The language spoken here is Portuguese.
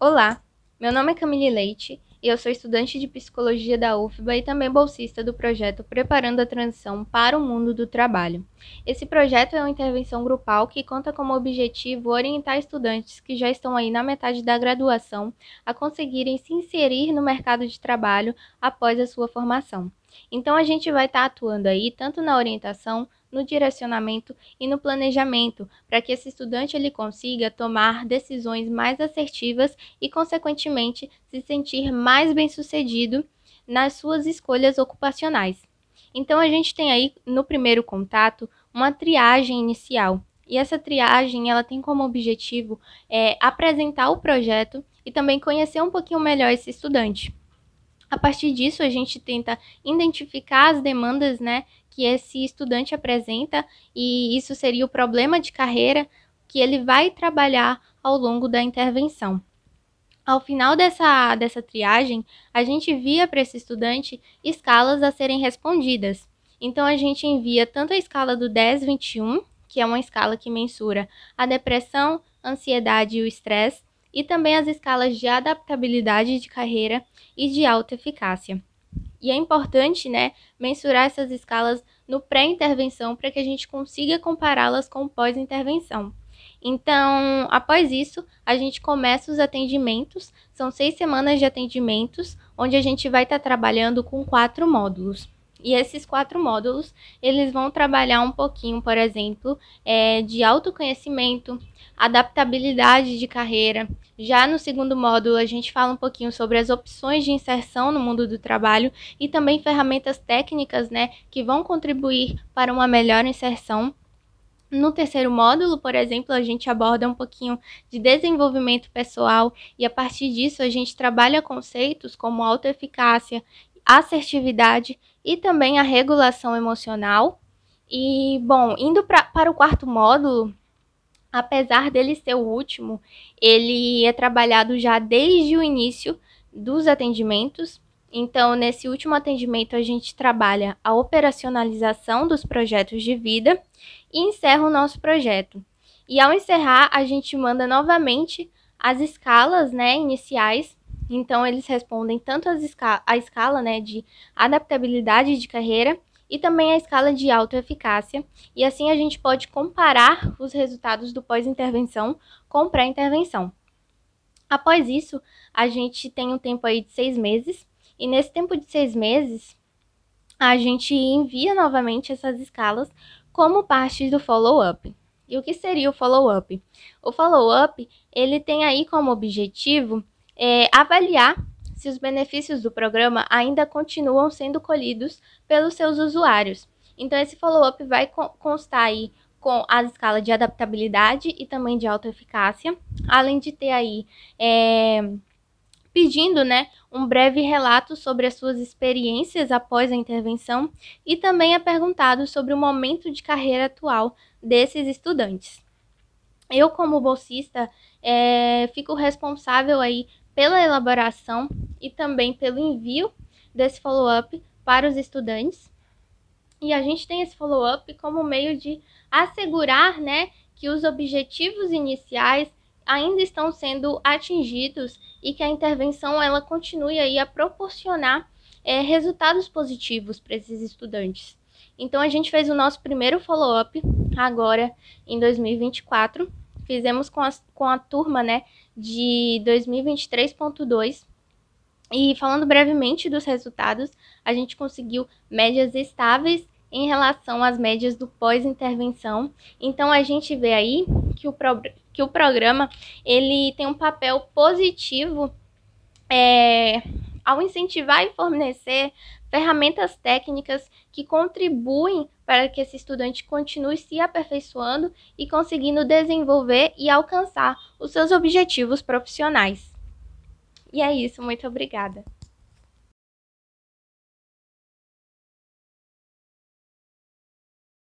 Olá, meu nome é Camille Leite e eu sou estudante de psicologia da UFBA e também bolsista do projeto Preparando a Transição para o Mundo do Trabalho. Esse projeto é uma intervenção grupal que conta como objetivo orientar estudantes que já estão aí na metade da graduação a conseguirem se inserir no mercado de trabalho após a sua formação. Então a gente vai estar tá atuando aí tanto na orientação no direcionamento e no planejamento, para que esse estudante ele consiga tomar decisões mais assertivas e, consequentemente, se sentir mais bem-sucedido nas suas escolhas ocupacionais. Então, a gente tem aí no primeiro contato uma triagem inicial. E essa triagem ela tem como objetivo é, apresentar o projeto e também conhecer um pouquinho melhor esse estudante. A partir disso, a gente tenta identificar as demandas né, que esse estudante apresenta, e isso seria o problema de carreira que ele vai trabalhar ao longo da intervenção. Ao final dessa, dessa triagem, a gente via para esse estudante escalas a serem respondidas. Então, a gente envia tanto a escala do 10-21, que é uma escala que mensura a depressão, ansiedade e o estresse, e também as escalas de adaptabilidade de carreira e de alta eficácia. E é importante, né, mensurar essas escalas no pré-intervenção para que a gente consiga compará-las com pós-intervenção. Então, após isso, a gente começa os atendimentos. São seis semanas de atendimentos, onde a gente vai estar tá trabalhando com quatro módulos. E esses quatro módulos, eles vão trabalhar um pouquinho, por exemplo, é, de autoconhecimento, adaptabilidade de carreira. Já no segundo módulo, a gente fala um pouquinho sobre as opções de inserção no mundo do trabalho e também ferramentas técnicas, né, que vão contribuir para uma melhor inserção. No terceiro módulo, por exemplo, a gente aborda um pouquinho de desenvolvimento pessoal e a partir disso a gente trabalha conceitos como autoeficácia, assertividade e também a regulação emocional. E, bom, indo pra, para o quarto módulo, apesar dele ser o último, ele é trabalhado já desde o início dos atendimentos. Então, nesse último atendimento, a gente trabalha a operacionalização dos projetos de vida e encerra o nosso projeto. E ao encerrar, a gente manda novamente as escalas né, iniciais então, eles respondem tanto esca a escala né, de adaptabilidade de carreira e também a escala de autoeficácia, e assim a gente pode comparar os resultados do pós-intervenção com pré-intervenção. Após isso, a gente tem um tempo aí de seis meses, e nesse tempo de seis meses, a gente envia novamente essas escalas como parte do follow-up. E o que seria o follow-up? O follow-up, ele tem aí como objetivo é, avaliar se os benefícios do programa ainda continuam sendo colhidos pelos seus usuários. Então, esse follow-up vai constar aí com as escalas de adaptabilidade e também de autoeficácia, além de ter aí é, pedindo né, um breve relato sobre as suas experiências após a intervenção e também é perguntado sobre o momento de carreira atual desses estudantes. Eu, como bolsista, é, fico responsável aí pela elaboração e também pelo envio desse follow-up para os estudantes. E a gente tem esse follow-up como meio de assegurar, né, que os objetivos iniciais ainda estão sendo atingidos e que a intervenção ela continue aí a proporcionar é, resultados positivos para esses estudantes. Então a gente fez o nosso primeiro follow-up agora em 2024 Fizemos com a, com a turma, né, de 2023.2. E falando brevemente dos resultados, a gente conseguiu médias estáveis em relação às médias do pós-intervenção. Então a gente vê aí que o, pro, que o programa ele tem um papel positivo é, ao incentivar e fornecer ferramentas técnicas que contribuem para que esse estudante continue se aperfeiçoando e conseguindo desenvolver e alcançar os seus objetivos profissionais. E é isso, muito obrigada.